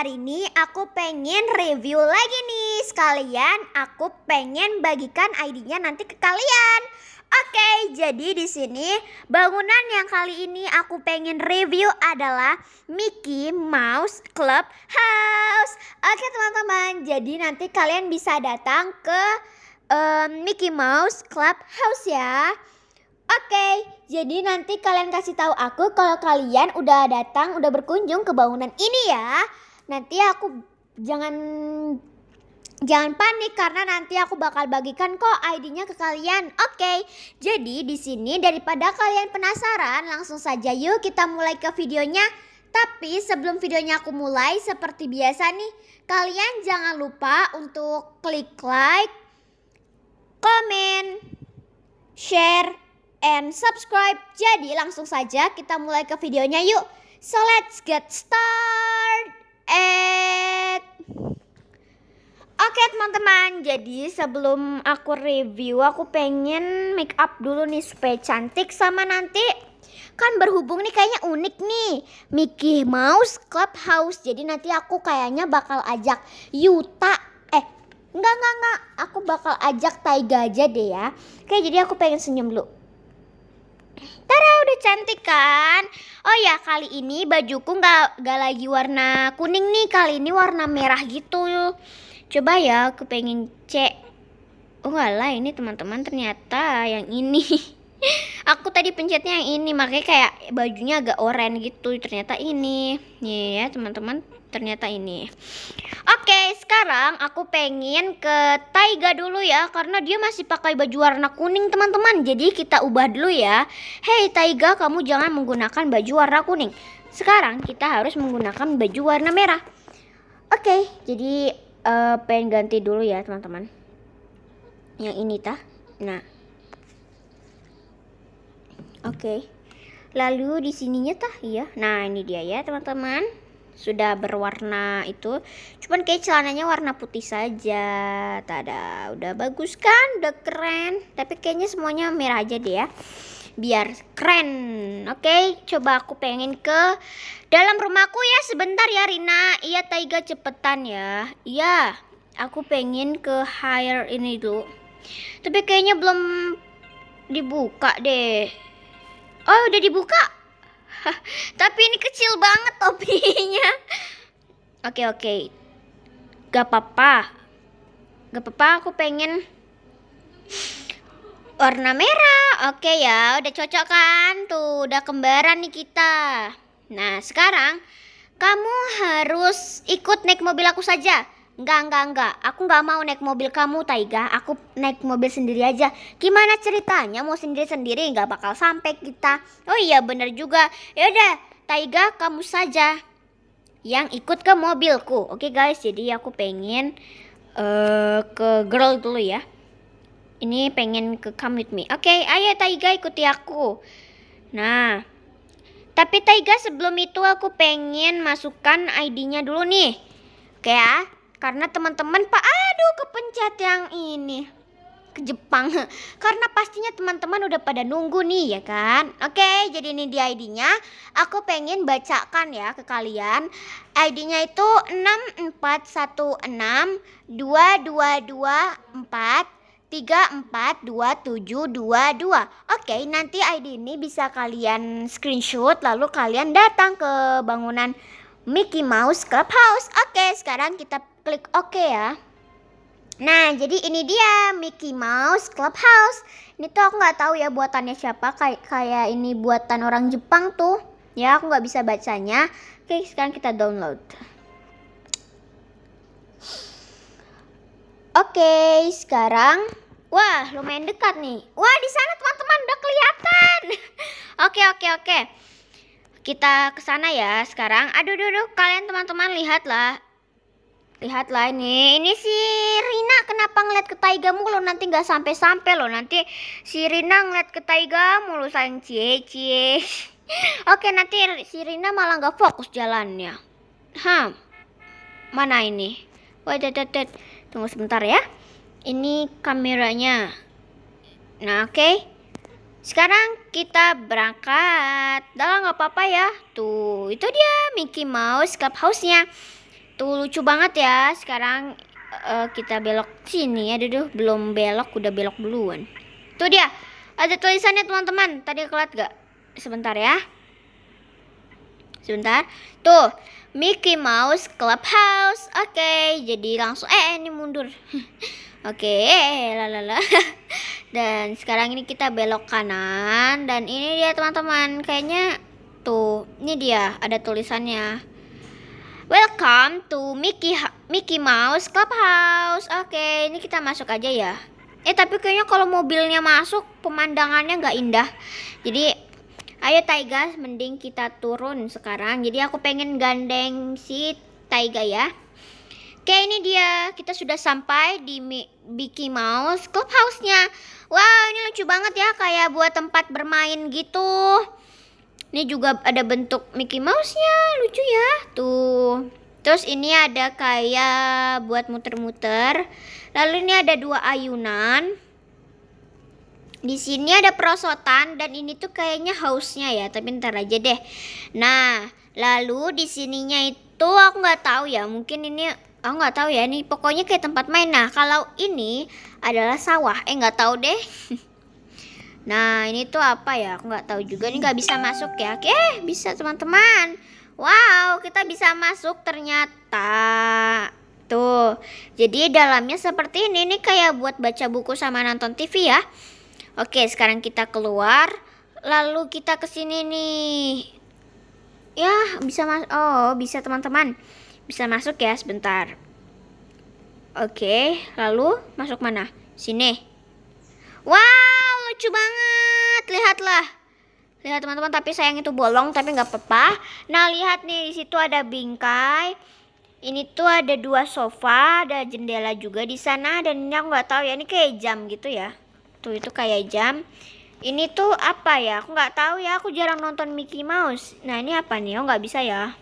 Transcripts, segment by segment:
hari ini aku pengen review lagi nih. Sekalian aku pengen bagikan ID-nya nanti ke kalian. Oke, jadi di sini bangunan yang kali ini aku pengen review adalah Mickey Mouse Club House. Oke, teman-teman. Jadi nanti kalian bisa datang ke um, Mickey Mouse Club House ya. Oke, jadi nanti kalian kasih tahu aku kalau kalian udah datang, udah berkunjung ke bangunan ini ya nanti aku jangan Jangan panik karena nanti aku bakal bagikan kok ID-nya ke kalian. Oke. Okay. Jadi di sini daripada kalian penasaran, langsung saja yuk kita mulai ke videonya. Tapi sebelum videonya aku mulai seperti biasa nih, kalian jangan lupa untuk klik like, comment, share, and subscribe. Jadi langsung saja kita mulai ke videonya yuk. So let's get started. Ed. Oke teman-teman, jadi sebelum aku review aku pengen make up dulu nih supaya cantik sama nanti kan berhubung nih kayaknya unik nih Mickey Mouse Clubhouse. Jadi nanti aku kayaknya bakal ajak Yuta eh enggak enggak enggak, aku bakal ajak Taiga aja deh ya. Oke, jadi aku pengen senyum dulu. Tara udah cantik kan? Oh ya kali ini bajuku nggak nggak lagi warna kuning nih kali ini warna merah gitu. Coba ya aku pengen cek. Oh nggak lah ini teman-teman ternyata yang ini. aku tadi pencetnya yang ini makanya kayak bajunya agak oranye gitu ternyata ini. Nih iya, ya teman-teman ternyata ini oke sekarang aku pengen ke Taiga dulu ya karena dia masih pakai baju warna kuning teman-teman jadi kita ubah dulu ya hey Taiga kamu jangan menggunakan baju warna kuning sekarang kita harus menggunakan baju warna merah oke jadi uh, pengen ganti dulu ya teman-teman yang ini tah nah oke lalu di sininya tah iya nah ini dia ya teman-teman sudah berwarna itu cuman kayak celananya warna putih saja tada udah bagus kan udah keren tapi kayaknya semuanya merah aja deh ya biar keren oke okay, coba aku pengen ke dalam rumahku ya sebentar ya Rina iya Taiga cepetan ya iya aku pengen ke hire ini dulu tapi kayaknya belum dibuka deh oh udah dibuka Tapi ini kecil banget topinya. Oke, oke. Gak apa-apa. Gak apa-apa, aku pengen warna merah. Oke ya, udah cocok kan? Tuh, udah kembaran nih kita. Nah, sekarang kamu harus ikut naik mobil aku saja. Enggak, enggak, enggak. Aku nggak mau naik mobil kamu, Taiga. Aku naik mobil sendiri aja. Gimana ceritanya mau sendiri-sendiri nggak bakal sampai kita. Oh iya, bener juga. Yaudah, Taiga kamu saja yang ikut ke mobilku. Oke, okay, guys. Jadi aku pengen uh, ke girl dulu ya. Ini pengen ke come with me. Oke, okay, ayo Taiga ikuti aku. Nah, tapi Taiga sebelum itu aku pengen masukkan ID-nya dulu nih. Oke okay, ya karena teman-teman pak aduh kepencet yang ini ke Jepang karena pastinya teman-teman udah pada nunggu nih ya kan oke jadi ini dia ID-nya aku pengen bacakan ya ke kalian ID-nya itu 64162224 342722. Oke, nanti ID ini bisa kalian screenshot lalu kalian datang ke bangunan Mickey Mouse Clubhouse. Oke, sekarang kita klik OK ya. Nah, jadi ini dia Mickey Mouse Clubhouse. Ini tuh aku nggak tahu ya buatannya siapa. Kayak kayak ini buatan orang Jepang tuh. Ya, aku nggak bisa bacanya. Oke, sekarang kita download. Oke, sekarang wah lumayan dekat nih. Wah, di sana teman-teman udah kelihatan. oke, oke, oke. Kita kesana ya sekarang. Aduh, aduh, aduh. kalian teman-teman lihatlah lihatlah ini ini si Rina kenapa ngeliat ke Taiga mulu nanti nggak sampai sampai loh nanti si Rina ngeliat ke Taiga mulu sayang cie cie oke nanti si Rina malah nggak fokus jalannya hah mana ini wait tunggu sebentar ya ini kameranya nah oke okay. sekarang kita berangkat dalam nggak apa-apa ya tuh itu dia Mickey Mouse Clubhouse nya itu lucu banget ya sekarang uh, kita belok sini ya duduk belum belok udah belok duluan tuh dia ada tulisannya teman-teman tadi kelat gak sebentar ya sebentar tuh Mickey Mouse Clubhouse oke okay, jadi langsung eh, eh ini mundur oke lalala dan sekarang ini kita belok kanan dan ini dia teman-teman kayaknya tuh ini dia ada tulisannya Welcome to Mickey Mickey Mouse Clubhouse. Oke, okay, ini kita masuk aja ya. Eh tapi kayaknya kalau mobilnya masuk pemandangannya nggak indah. Jadi ayo Taiga, mending kita turun sekarang. Jadi aku pengen gandeng si Taiga ya. Oke ini dia kita sudah sampai di Mickey Mouse Clubhouse-nya. Wow, ini lucu banget ya kayak buat tempat bermain gitu. Ini juga ada bentuk Mickey Mouse-nya lucu ya tuh. Terus ini ada kayak buat muter-muter. Lalu ini ada dua ayunan. Di sini ada perosotan dan ini tuh kayaknya hausnya ya, tapi ntar aja deh. Nah, lalu di sininya itu aku nggak tahu ya, mungkin ini aku nggak tahu ya, ini pokoknya kayak tempat main. Nah, kalau ini adalah sawah, eh nggak tahu deh. nah, ini tuh apa ya? Aku nggak tahu juga, ini nggak bisa masuk ya. Oke, bisa teman-teman. Wow, kita bisa masuk ternyata. Tuh, jadi dalamnya seperti ini. Ini kayak buat baca buku sama nonton TV ya. Oke, sekarang kita keluar. Lalu kita ke sini nih. Ya, bisa mas Oh, bisa teman-teman. Bisa masuk ya sebentar. Oke, lalu masuk mana? Sini. Wow, lucu banget. Lihatlah lihat teman-teman tapi sayang itu bolong tapi nggak apa-apa nah lihat nih di situ ada bingkai ini tuh ada dua sofa ada jendela juga di sana dan ini aku nggak tahu ya ini kayak jam gitu ya tuh itu kayak jam ini tuh apa ya aku nggak tahu ya aku jarang nonton Mickey Mouse nah ini apa nih oh nggak bisa ya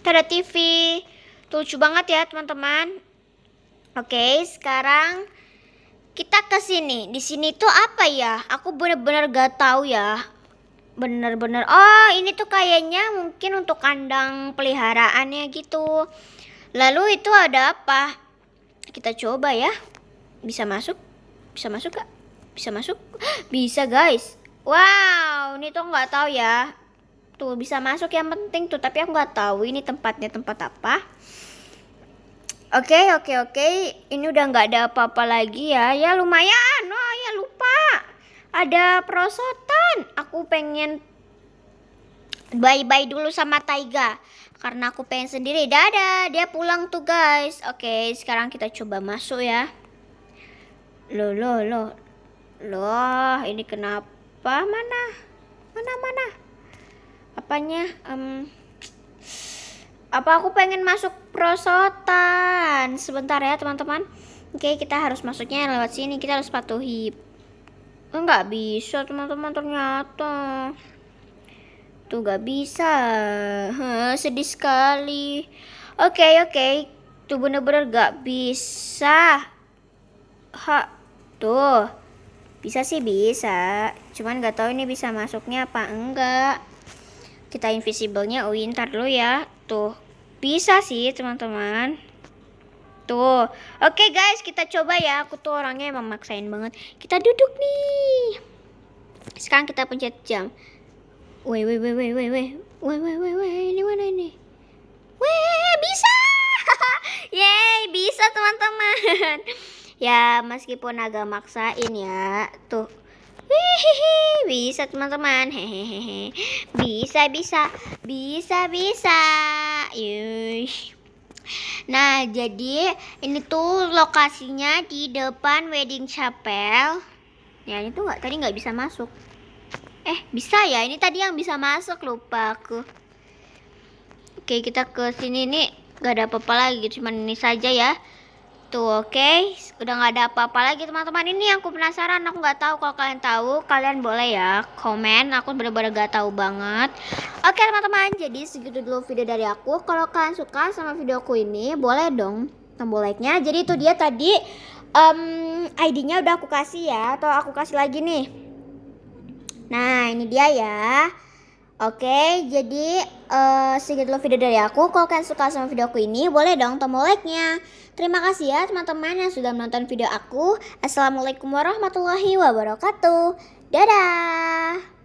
kita ada TV tuh, lucu banget ya teman-teman oke sekarang kita ke sini di sini tuh apa ya aku bener-bener gak tahu ya bener-bener oh ini tuh kayaknya mungkin untuk kandang peliharaannya gitu lalu itu ada apa kita coba ya bisa masuk bisa masuk gak bisa masuk bisa guys wow ini tuh nggak tahu ya tuh bisa masuk yang penting tuh tapi aku nggak tahu ini tempatnya tempat apa oke okay, oke okay, oke okay. ini udah nggak ada apa-apa lagi ya ya lumayan wah ya lupa ada prosot kan aku pengen bye bye dulu sama Taiga karena aku pengen sendiri dadah dia pulang tuh guys oke okay, sekarang kita coba masuk ya lo lo lo loh ini kenapa mana mana mana apanya um, apa aku pengen masuk prosotan sebentar ya teman-teman oke okay, kita harus masuknya lewat sini kita harus patuhi enggak bisa teman-teman ternyata tuh nggak bisa huh, sedih sekali oke okay, oke okay. tuh bener-bener nggak bisa ha tuh bisa sih bisa cuman nggak tahu ini bisa masuknya apa enggak kita invisible-nya oh ntar dulu ya tuh bisa sih teman-teman gitu oke okay, guys kita coba ya aku tuh orangnya emang maksain banget kita duduk nih sekarang kita pencet jam weh weh weh weh weh weh weh weh weh ini mana ini weh bisa yeay bisa teman-teman ya meskipun agak maksain ya tuh Hihihi, bisa teman-teman hehehe bisa bisa bisa bisa yush Nah, jadi ini tuh lokasinya di depan wedding chapel. Ya, ini tuh nggak tadi nggak bisa masuk. Eh, bisa ya? Ini tadi yang bisa masuk lupa aku. Oke, kita ke sini nih. Gak ada apa-apa lagi, cuman ini saja ya itu oke. Okay. Udah nggak ada apa-apa lagi teman-teman. Ini yang aku penasaran, aku nggak tahu kalau kalian tahu, kalian boleh ya komen. Aku benar-benar gak tahu banget. Oke, okay, teman-teman. Jadi segitu dulu video dari aku. Kalau kalian suka sama videoku ini, boleh dong tombol like-nya. Jadi itu dia tadi um, ID-nya udah aku kasih ya atau aku kasih lagi nih. Nah, ini dia ya. Oke, jadi uh, segitu dulu video dari aku. Kalau kalian suka sama video aku ini, boleh dong tombol like-nya. Terima kasih ya teman-teman yang sudah menonton video aku. Assalamualaikum warahmatullahi wabarakatuh. Dadah!